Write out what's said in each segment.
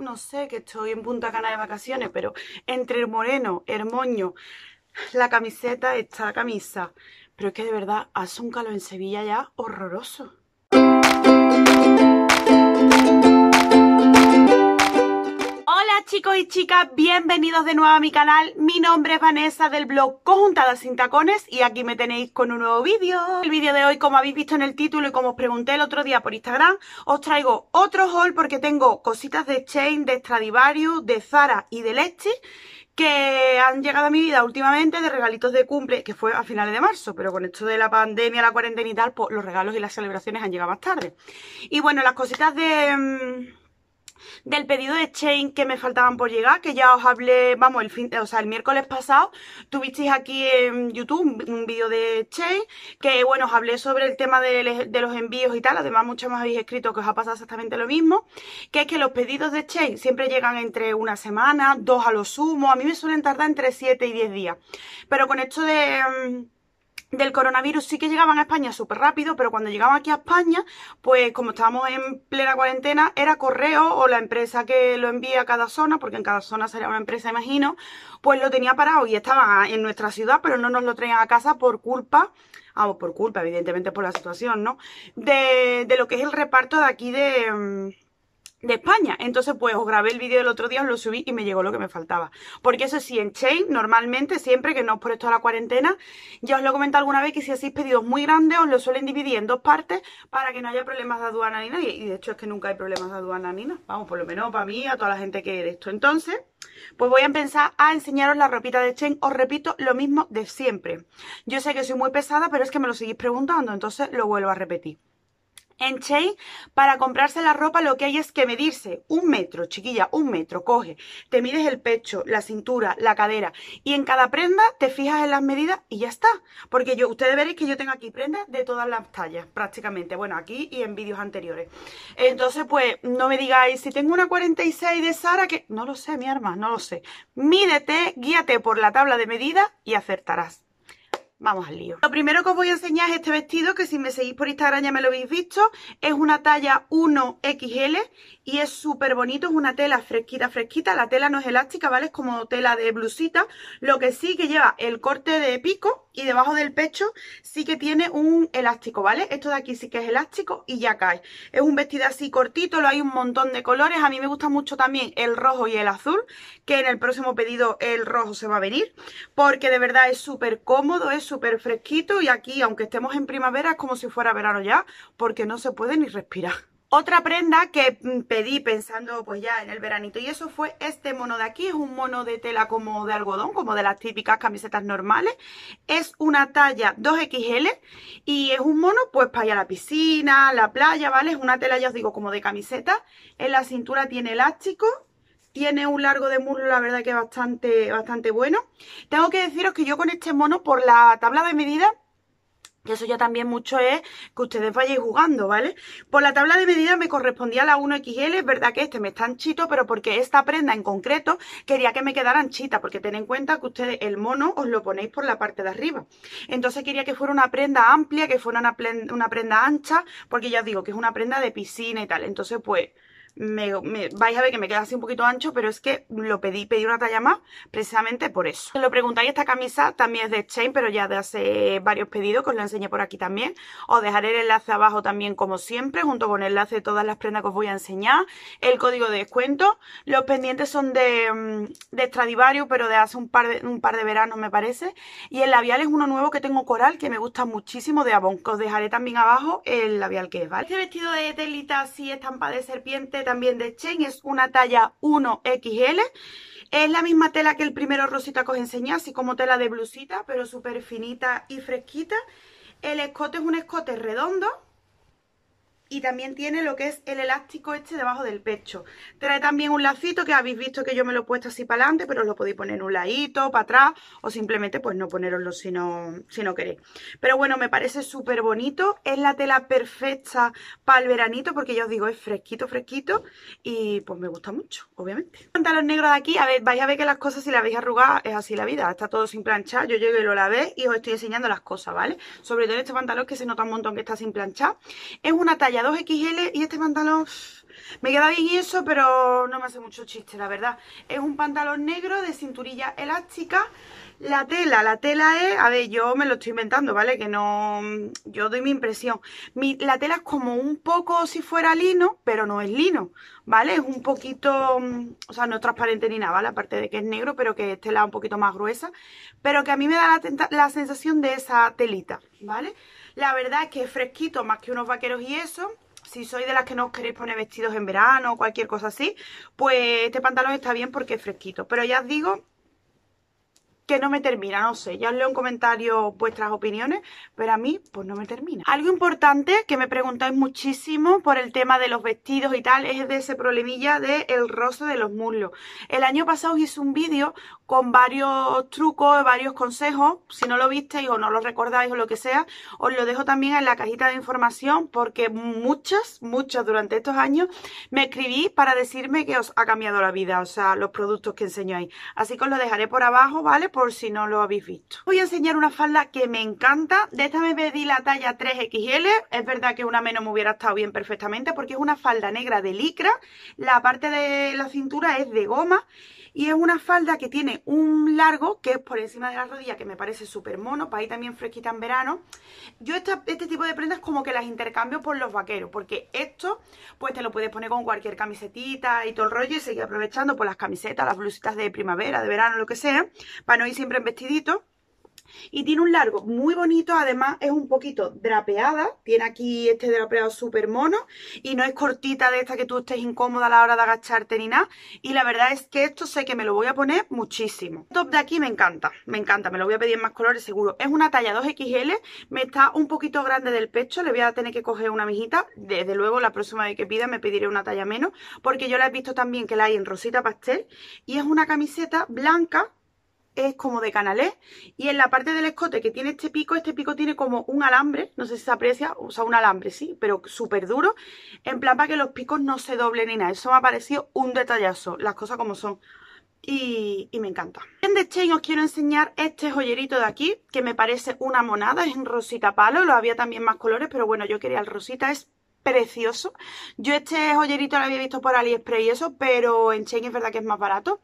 no sé, que estoy en Punta Cana de vacaciones, pero entre el moreno, el moño, la camiseta, esta camisa. Pero es que de verdad hace un calor en Sevilla ya horroroso. chicos y chicas, bienvenidos de nuevo a mi canal. Mi nombre es Vanessa del blog Conjuntadas sin Tacones y aquí me tenéis con un nuevo vídeo. El vídeo de hoy, como habéis visto en el título y como os pregunté el otro día por Instagram, os traigo otro haul porque tengo cositas de Chain, de Stradivarius, de Zara y de Leche que han llegado a mi vida últimamente de regalitos de cumple, que fue a finales de marzo, pero con esto de la pandemia, la cuarentena y tal, pues los regalos y las celebraciones han llegado más tarde. Y bueno, las cositas de... Mm, del pedido de Chain que me faltaban por llegar, que ya os hablé, vamos, el fin, o sea, el miércoles pasado tuvisteis aquí en YouTube un, vídeo de Chain, que bueno, os hablé sobre el tema e, de, los envíos y tal, además muchos más habéis escrito que os ha pasado exactamente lo mismo, que es que los pedidos de Chain siempre llegan entre una semana, dos a lo sumo, a mí me suelen tardar entre siete y diez días, pero con esto de mm, del coronavirus sí que llegaban a España súper rápido, pero cuando llegaban aquí a España, pues como estábamos en plena cuarentena, era correo o la empresa que lo envía a cada zona, porque en cada zona sería una empresa, imagino, pues lo tenía parado y estaba en nuestra ciudad, pero no nos lo traían a casa por culpa, vamos, por culpa, evidentemente por la situación, ¿no? De, de lo que es el reparto de aquí de mm, de España. Entonces, pues os grabé el vídeo del otro día, os lo subí y me llegó lo que me faltaba. Porque eso sí, en Chain, normalmente, siempre que no os por esto a la cuarentena, ya os lo he comentado alguna vez que si hacéis pedidos muy grandes, os lo suelen dividir en dos partes para que no haya problemas de aduana ni nada. Y de hecho es que nunca hay problemas de aduana ni nada. Vamos, por lo menos para mí, a toda la gente que de esto. Entonces, pues voy a empezar a enseñaros la ropita de Chain. Os repito lo mismo de siempre. Yo sé que soy muy pesada, pero es que me lo seguís preguntando, entonces lo vuelvo a repetir en Chain para comprarse la ropa lo que hay es que medirse un metro, chiquilla, un metro, coge, te mides el pecho, la cintura, la cadera y en cada prenda te fijas en las medidas y ya está, porque yo, ustedes veréis que yo tengo aquí prendas de todas las tallas prácticamente, bueno aquí y en vídeos anteriores, entonces pues no me digáis si tengo una 46 de Sara que no lo sé mi arma, no lo sé, mídete, guíate por la tabla de medidas y acertarás vamos al lío. Lo primero que os voy a enseñar es este vestido, que si me seguís por Instagram ya me lo habéis visto. Es una talla 1XL y es súper bonito, es una tela fresquita, fresquita. La tela no es elástica, ¿vale? Es como tela de blusita. Lo que sí que lleva el corte de pico y debajo del pecho sí que tiene un elástico, ¿vale? Esto de aquí sí que es elástico y ya cae. Es un vestido así cortito, lo hay un montón de colores. A mí me gusta mucho también el rojo y el azul, que en el próximo pedido el rojo se va a venir, porque de verdad es súper cómodo, es súper fresquito y aquí, aunque estemos en primavera, es como si fuera verano ya, porque no se puede ni respirar. Otra prenda que mm, pedí pensando pues ya en el veranito y eso fue este mono de aquí, es un mono de tela como de algodón, como de las típicas camisetas normales, es una talla 2XL y es un mono pues para ir a la piscina, la playa, ¿vale? Es una tela ya os digo como de camiseta, en la cintura tiene elástico tiene un largo de muslo, la verdad que bastante, bastante bueno. Tengo que deciros que yo con este mono, por la tabla de medida, que eso ya también mucho es que ustedes vayáis jugando, ¿vale? Por la tabla de medida me correspondía la 1XL, es verdad que este me está anchito, pero porque esta prenda en concreto quería que me quedara anchita, porque ten en cuenta que ustedes el mono os lo ponéis por la parte de arriba. Entonces quería que fuera una prenda amplia, que fuera una, una prenda ancha, porque ya os digo que es una prenda de piscina y tal, entonces pues me, vais a ver que me queda así un poquito ancho, pero es que lo pedí, pedí una talla más precisamente por eso. lo preguntáis, esta camisa también es de chain pero ya de hace varios pedidos, que os lo enseñé por aquí también. Os dejaré el enlace abajo también, como siempre, junto con el enlace de todas las prendas que os voy a enseñar, el código de descuento. Los pendientes son de, mm, de Stradivarius, pero de hace un par de, un par de veranos, me parece. Y el labial es uno nuevo que tengo coral, que me gusta muchísimo, de Avon, que os dejaré también abajo el labial que es, ¿vale? Este vestido de telita así estampa de serpiente también de chain, es una talla 1XL. Es la misma tela que el primero rosita que os enseñé, así como tela de blusita, pero súper finita y fresquita. El escote es un escote redondo, y también tiene lo que es el elástico este debajo del pecho. Trae también un lacito que habéis visto que yo me lo he puesto así para adelante, pero os lo podéis poner un ladito, para atrás, o simplemente pues no poneroslo si no, si no queréis. Pero bueno, me parece súper bonito, es la tela perfecta para el veranito, porque ya os digo, es fresquito, fresquito, y pues me gusta mucho, obviamente. Pantalón negro de aquí, a ver, vais a ver que las cosas si la veis arrugadas es así la vida, está todo sin planchar, yo llego y lo lavé y os estoy enseñando las cosas, ¿vale? Sobre todo este pantalón que se nota un montón que está sin planchar. Es una talla 2XL y este pantalón me queda bien eso, pero no me hace mucho chiste, la verdad. Es un pantalón negro de cinturilla elástica. La tela, la tela es... A ver, yo me lo estoy inventando, ¿vale? Que no... Yo doy mi impresión. Mi, la tela es como un poco si fuera lino, pero no es lino, ¿vale? Es un poquito... Mm, o sea, no es transparente ni nada, ¿vale? Aparte de que es negro, pero que este es tela un poquito más gruesa. Pero que a mí me da la, la sensación de esa telita, ¿vale? vale la verdad es que es fresquito más que unos vaqueros y eso. Si sois de las que no os queréis poner vestidos en verano o cualquier cosa así, pues este pantalón está bien porque es fresquito. Pero ya os digo que no me termina, no sé, ya os leo en comentarios vuestras opiniones, pero a mí pues no me termina. Algo importante que me preguntáis muchísimo por el tema de los vestidos y tal, es de ese problemilla del el roce de los muslos. El año pasado os hice un vídeo con varios trucos, varios consejos. Si no lo visteis o no lo recordáis o lo que sea, os lo dejo también en la cajita de información porque muchas, muchas durante estos años me escribí para decirme que os ha cambiado la vida, o sea, los productos que enseño Así que os lo dejaré por abajo, ¿vale? Por si no lo habéis visto. Voy a enseñar una falda que me encanta. De esta me pedí la talla 3XL. Es verdad que una menos me hubiera estado bien perfectamente porque es una falda negra de licra. La parte de la cintura es de goma y es una falda que tiene un largo que es por encima de la rodilla, que me parece súper mono, para ir también fresquita en verano. Yo este tipo de prendas como que las intercambio por los vaqueros, porque esto pues te lo puedes poner con cualquier camisetita y todo el rollo y seguir aprovechando por las camisetas, las blusitas de primavera, de verano, lo que sea, para no ir siempre en vestidito. Y tiene un largo muy bonito, además es un poquito drapeada. Tiene aquí este drapeado súper mono y no es cortita de esta que tú estés incómoda a la hora de agacharte ni nada. Y la verdad es que esto sé que me lo voy a poner muchísimo. El top de aquí me encanta, me encanta, me lo voy a pedir en más colores seguro. Es una talla 2XL, me está un poquito grande del pecho, le voy a tener que coger una mijita. Desde luego la próxima vez que pida me pediré una talla menos porque yo la he visto también que la hay en rosita pastel y es una camiseta blanca es como de canalé y en la parte del escote que tiene este pico, este pico tiene como un alambre, no sé si se aprecia, o sea, un alambre, sí, pero súper duro, en plan para que los picos no se doblen ni nada. Eso me ha parecido un detallazo, las cosas como son. Y, me encanta. En The Chain os quiero enseñar este joyerito de aquí, que me parece una monada, es en rosita palo, lo había también más colores, pero bueno, yo quería el rosita, es precioso. Yo este joyerito lo había visto por AliExpress y eso, pero en Check es verdad que es más barato.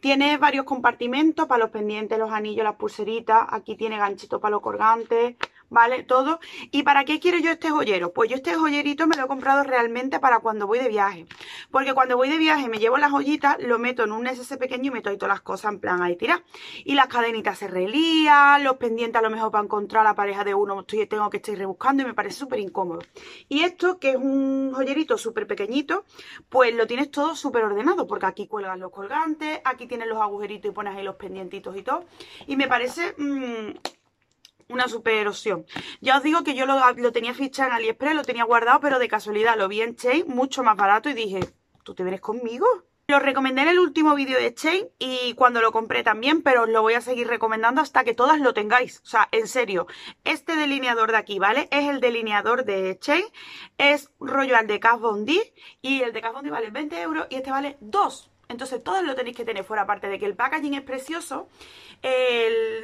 Tiene varios compartimentos para los pendientes, los anillos, las pulseritas. Aquí tiene ganchito para los colgantes. ¿vale? Todo. ¿Y para qué quiero yo este joyero? Pues yo este joyerito me lo he comprado realmente para cuando voy de viaje. Porque cuando voy de viaje me llevo las joyitas, lo meto en un SS pequeño y meto ahí todas las cosas en plan ahí tirar. Y las cadenitas se relían, los pendientes a lo mejor para encontrar la pareja de uno tengo que estar rebuscando y me parece súper incómodo. Y esto, que es un joyerito súper pequeñito, pues lo tienes todo súper ordenado. Porque aquí cuelgas los colgantes, aquí tienes los agujeritos y pones ahí los pendientitos y todo. Y me parece... Mm, una super erosión. Ya os digo que yo lo, tenía fichado en AliExpress, lo tenía guardado, pero de casualidad lo vi en Chain, mucho más barato, y dije, ¿tú te vienes conmigo? Lo recomendé en el último vídeo de Chain y cuando lo compré también, pero os lo voy a seguir recomendando hasta que todas lo tengáis. O sea, en serio, este delineador de aquí, ¿vale? Es el delineador de Chain, es rollo al de Cas Bondi y el de Cas Bondi vale 20 euros y este vale 2 entonces todo lo tenéis que tener fuera, aparte de que el packaging es precioso,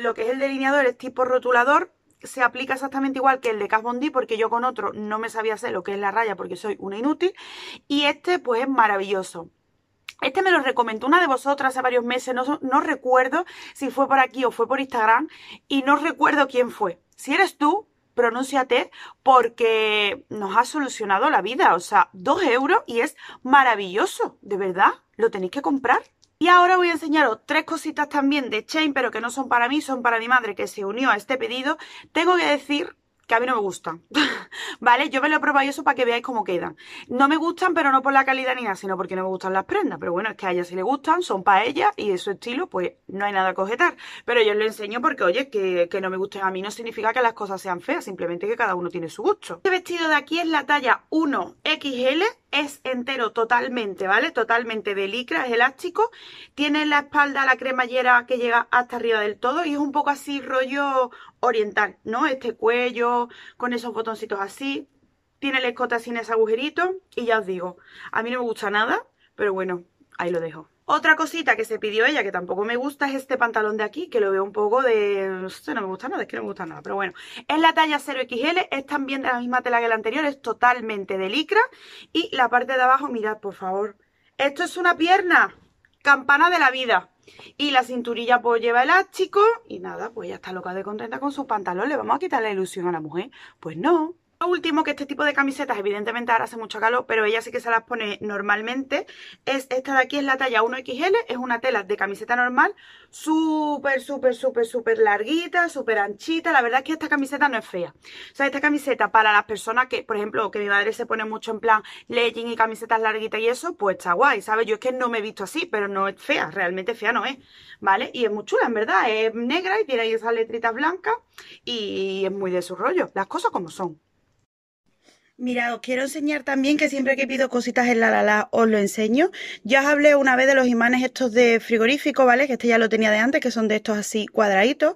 lo que es el delineador es tipo rotulador, se aplica exactamente igual que el de Cash Bondi porque yo con otro no me sabía hacer lo que es la raya porque soy una inútil y este pues es maravilloso. Este me lo recomendó una de vosotras hace varios meses, no recuerdo si fue por aquí o fue por Instagram y no recuerdo quién fue. Si eres tú, pronunciate porque nos ha solucionado la vida. O sea, dos euros y es maravilloso, de verdad, lo tenéis que comprar. Y ahora voy a enseñaros tres cositas también de Chain, pero que no son para mí, son para mi madre que se unió a este pedido. Tengo que decir que a mí no me gustan, ¿vale? Yo me lo he probado eso para que veáis cómo quedan. No me gustan, pero no por la calidad ni nada, sino porque no me gustan las prendas. Pero bueno, es que a ella sí le gustan, son para ella y de su estilo, pues no hay nada que objetar. Pero yo os lo enseño porque, oye, que, que no me gusten a mí no significa que las cosas sean feas, simplemente que cada uno tiene su gusto. Este vestido de aquí es la talla 1XL, es entero totalmente, ¿vale? Totalmente de licra, es elástico. Tiene en la espalda la cremallera que llega hasta arriba del todo y es un poco así rollo oriental, ¿no? Este cuello con esos botoncitos así. Tiene el escote sin ese agujerito y ya os digo, a mí no me gusta nada, pero bueno, ahí lo dejo. Otra cosita que se pidió ella, que tampoco me gusta, es este pantalón de aquí, que lo veo un poco de... No me gusta nada, es que no me gusta nada, pero bueno. Es la talla 0XL, es también de la misma tela que la anterior, es totalmente de licra. Y la parte de abajo, mirad, por favor. Esto es una pierna, campana de la vida. Y la cinturilla pues lleva elástico y nada, pues ya está loca de contenta con su pantalón, ¿Le vamos a quitar la ilusión a la mujer? Pues no, último, que este tipo de camisetas, evidentemente ahora hace mucho calor, pero ella sí que se las pone normalmente, es esta de aquí, es la talla 1XL, es una tela de camiseta normal, súper, súper, súper, súper larguita, súper anchita, la verdad es que esta camiseta no es fea. O sea, esta camiseta para las personas que, por ejemplo, que mi madre se pone mucho en plan legging y camisetas larguitas y eso, pues está guay, ¿sabes? Yo es que no me he visto así, pero no es fea, realmente fea no es, ¿vale? Y es muy chula, en verdad, es negra y tiene ahí esas letritas blancas y es muy de su rollo, las cosas como son. Mira, os quiero enseñar también que siempre que pido cositas en la la la os lo enseño. Ya os hablé una vez de los imanes estos de frigorífico, ¿vale? Que este ya lo tenía de antes, que son de estos así cuadraditos.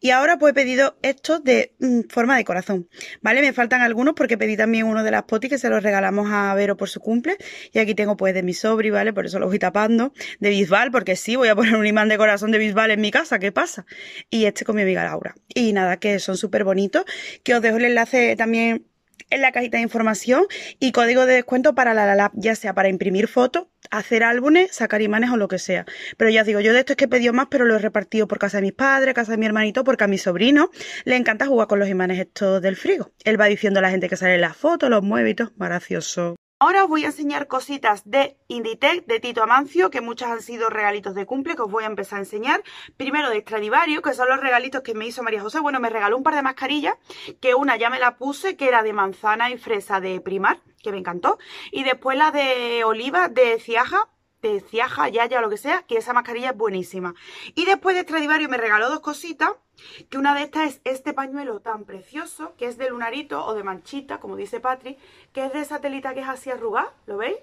Y ahora pues he pedido estos de mm, forma de corazón, ¿vale? Me faltan algunos porque pedí también uno de las potis que se los regalamos a Vero por su cumple. Y aquí tengo pues de mi sobri, ¿vale? Por eso los voy tapando. De Bisbal, porque sí, voy a poner un imán de corazón de Bisbal en mi casa, ¿qué pasa? Y este con mi amiga Laura. Y nada, que son súper bonitos. Que os dejo el enlace también en la cajita de información y código de descuento para la Lalap ya sea para imprimir fotos, hacer álbumes, sacar imanes o lo que sea. Pero ya os digo, yo de esto es que he pedido más, pero lo he repartido por casa de mis padres, casa de mi hermanito, porque a mi sobrino le encanta jugar con los imanes estos del frigo. Él va diciendo a la gente que sale las fotos, los muevitos, maravilloso. Ahora os voy a enseñar cositas de Inditec, de Tito Amancio, que muchas han sido regalitos de cumple, que os voy a empezar a enseñar. Primero de Extradivario, que son los regalitos que me hizo María José. Bueno, me regaló un par de mascarillas, que una ya me la puse, que era de manzana y fresa de Primar, que me encantó. Y después la de oliva de Ciaja, de ciaja, yaya, lo que sea, que esa mascarilla es buenísima. Y después de extradivario este me regaló dos cositas, que una de estas es este pañuelo tan precioso, que es de lunarito o de manchita, como dice Patrick, que es de esa telita que es así arrugada, ¿lo veis?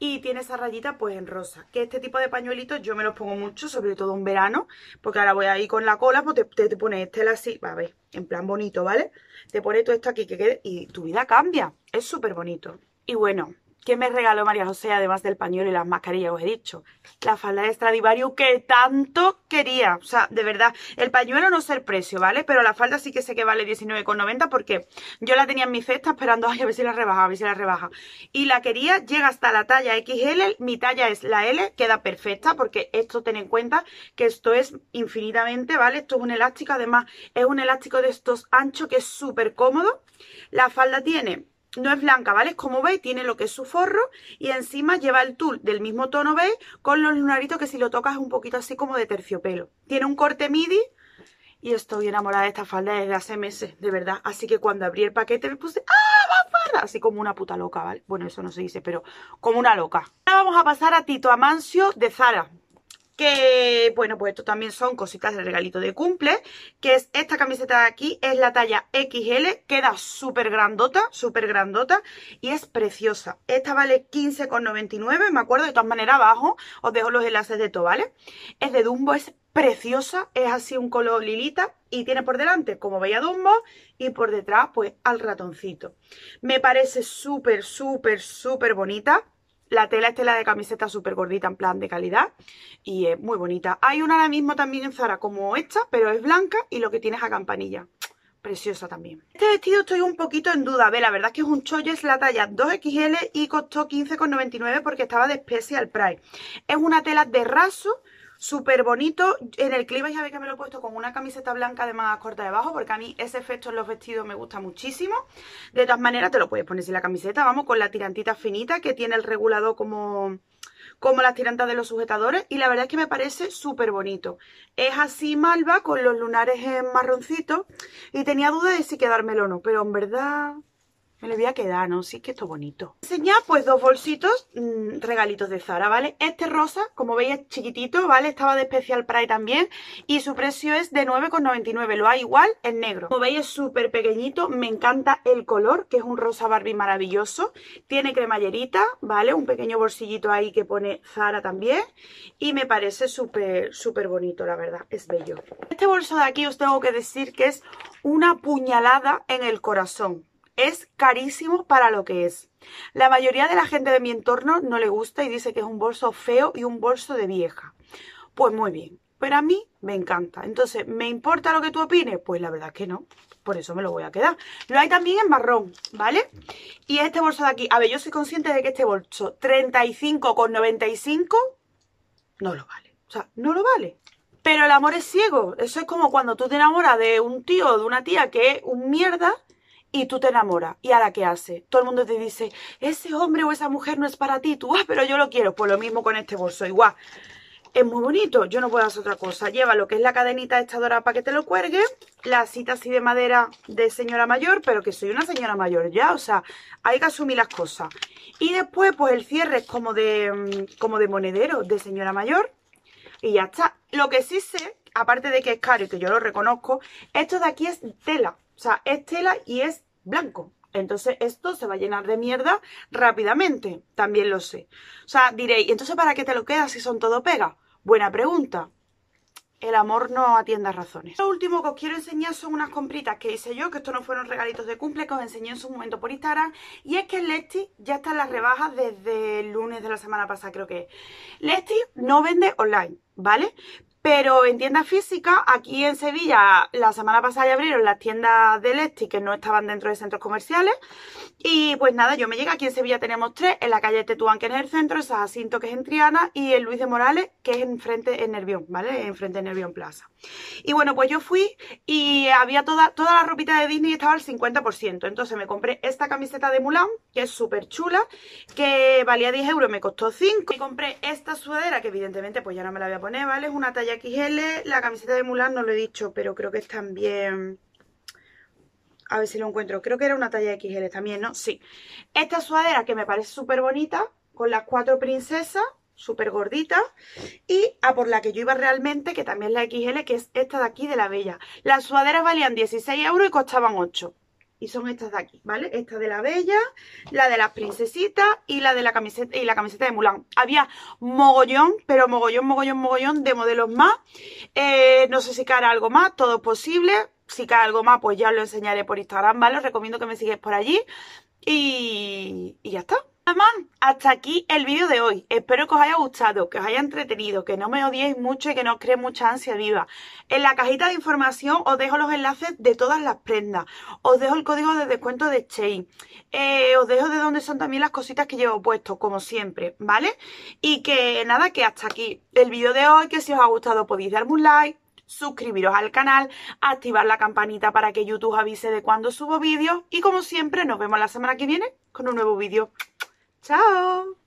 y tiene esa rayita pues en rosa. Que este tipo de pañuelitos yo me los pongo mucho, sobre todo en verano, porque ahora voy ahí con la cola, pues te, te, pones este así, va a ver, en plan bonito, ¿vale? Te pones todo esto aquí que quede y tu vida cambia, es súper bonito. Y bueno, ¿Qué me regaló María José, además del pañuelo y las mascarillas, os he dicho. La falda de Stradivarius que tanto quería. O sea, de verdad, el pañuelo no sé el precio, ¿vale? Pero la falda sí que sé que vale 19,90 porque yo la tenía en mi cesta esperando, a ver si la rebaja, a ver si la rebaja. Y la quería, llega hasta la talla XL, mi talla es la L, queda perfecta porque esto ten en cuenta que esto es infinitamente, ¿vale? Esto es un elástico, además es un elástico de estos anchos que es súper cómodo. La falda tiene no es blanca, ¿vale? Como veis, tiene lo que es su forro y encima lleva el tul del mismo tono beige con los lunaritos que si lo tocas es un poquito así como de terciopelo. Tiene un corte midi y estoy enamorada de esta falda desde hace meses, de verdad. Así que cuando abrí el paquete me puse ¡Ah, va falda! Así como una puta loca, ¿vale? Bueno, eso no se dice, pero como una loca. Ahora vamos a pasar a Tito Amancio de Zara que bueno, pues esto también son cositas de regalito de cumple, que es esta camiseta de aquí, es la talla XL, queda súper grandota, súper grandota y es preciosa. Esta vale 15,99, me acuerdo, de todas maneras abajo os dejo los enlaces de todo, ¿vale? Es de Dumbo, es preciosa, es así un color lilita y tiene por delante, como veía Dumbo, y por detrás pues al ratoncito. Me parece súper, súper, súper bonita. La tela es tela de camiseta súper gordita, en plan de calidad. Y es muy bonita. Hay una ahora mismo también en Zara como esta, pero es blanca y lo que tiene es a campanilla. Preciosa también. Este vestido estoy un poquito en duda. Ve, la verdad es que es un chollo, es la talla 2XL y costó 15,99 porque estaba de Special Price. Es una tela de raso súper bonito. En el clima ya veis que me lo he puesto con una camiseta blanca de más corta debajo, porque a mí ese efecto en los vestidos me gusta muchísimo. De todas maneras, te lo puedes poner sin la camiseta, vamos, con la tirantita finita que tiene el regulador como como las tirantas de los sujetadores y la verdad es que me parece súper bonito. Es así malva con los lunares en marroncito y tenía dudas de si quedármelo o no, pero en verdad me lo voy a quedar, ¿no? Sí, que esto bonito. Enseñar, pues, dos bolsitos, mm, regalitos de Zara, ¿vale? Este rosa, como veis, es chiquitito, ¿vale? Estaba de especial Pride también. Y su precio es de 9,99. Lo hay igual en negro. Como veis, es súper pequeñito. Me encanta el color, que es un rosa Barbie maravilloso. Tiene cremallerita, ¿vale? Un pequeño bolsillito ahí que pone Zara también. Y me parece súper, súper bonito, la verdad. Es bello. Este bolso de aquí os tengo que decir que es una puñalada en el corazón. Es carísimo para lo que es. La mayoría de la gente de mi entorno no le gusta y dice que es un bolso feo y un bolso de vieja. Pues muy bien, pero a mí me encanta. Entonces, ¿me importa lo que tú opines? Pues la verdad es que no. Por eso me lo voy a quedar. Lo hay también en marrón, ¿vale? Y este bolso de aquí. A ver, yo soy consciente de que este bolso 35,95 no lo vale. O sea, no lo vale. Pero el amor es ciego. Eso es como cuando tú te enamoras de un tío o de una tía que es un mierda y tú te enamoras. ¿Y ahora qué hace? Todo el mundo te dice, ese hombre o esa mujer no es para ti, tú, ah, pero yo lo quiero. Pues lo mismo con este bolso, igual. Es muy bonito, yo no puedo hacer otra cosa. Lleva lo que es la cadenita esta dorada para que te lo cuelgue, la cita así de madera de señora mayor, pero que soy una señora mayor ya, o sea, hay que asumir las cosas. Y después, pues el cierre es como de, mm, como de monedero de señora mayor, y ya está. Lo que sí sé aparte de que es caro y que yo lo reconozco, esto de aquí es tela. O sea, es tela y es blanco. Entonces esto se va a llenar de mierda rápidamente, también lo sé. O sea, diréis, entonces para qué te lo quedas si son todo pega? Buena pregunta. El amor no atienda razones. Lo último que os quiero enseñar son unas compritas que hice yo, que esto no fueron regalitos de cumple, que os enseñé en su momento por Instagram. Y es que en Lesti ya en las rebajas desde el lunes de la semana pasada, creo que es. Lesti no vende online, ¿vale? Pero en tiendas físicas, aquí en Sevilla, la semana pasada ya abrieron las tiendas del Esti que no estaban dentro de centros comerciales. Y pues nada, yo me llegué. Aquí en Sevilla tenemos tres: en la calle Tetuán, que es en el centro, esa San que es en Triana, y el Luis de Morales, que es enfrente en Nervión, ¿vale? Enfrente de Nervión Plaza. Y bueno, pues yo fui y había toda, toda la ropita de Disney estaba al 50%. Entonces me compré esta camiseta de Mulan, que es súper chula, que valía 10 euros, me costó 5. Y compré esta sudadera, que evidentemente pues ya no me la voy a poner, ¿vale? Es una talla XL, la camiseta de Mulan no lo he dicho, pero creo que es también... A ver si lo encuentro. Creo que era una talla XL también, ¿no? Sí. Esta sudadera que me parece súper bonita, con las cuatro princesas, súper gorditas Y a por la que yo iba realmente, que también es la XL, que es esta de aquí de la Bella. Las sudaderas valían 16 euros y costaban 8. Y son estas de aquí, ¿vale? Esta de la Bella, la de las princesitas y la de la camiseta y la camiseta de Mulan. Había mogollón, pero mogollón, mogollón, mogollón de modelos más. Eh, no sé si cara algo más, todo es posible. Si cae algo más, pues ya os lo enseñaré por Instagram, ¿vale? Os recomiendo que me sigáis por allí. y ya está nada más, hasta aquí el vídeo de hoy. Espero que os haya gustado, que os haya entretenido, que no me odiéis mucho y que no os creéis mucha ansia viva. En la cajita de información os dejo los enlaces de todas las prendas. Os dejo el código de descuento de Chain. Eh, os dejo de dónde son también las cositas que llevo puesto, como siempre, ¿vale? Y que nada, que hasta aquí el vídeo de hoy, que si os ha gustado podéis darme un like suscribiros al canal, activar la campanita para que YouTube avise de cuando subo vídeos y como siempre nos vemos la semana que viene con un nuevo vídeo. Ciao.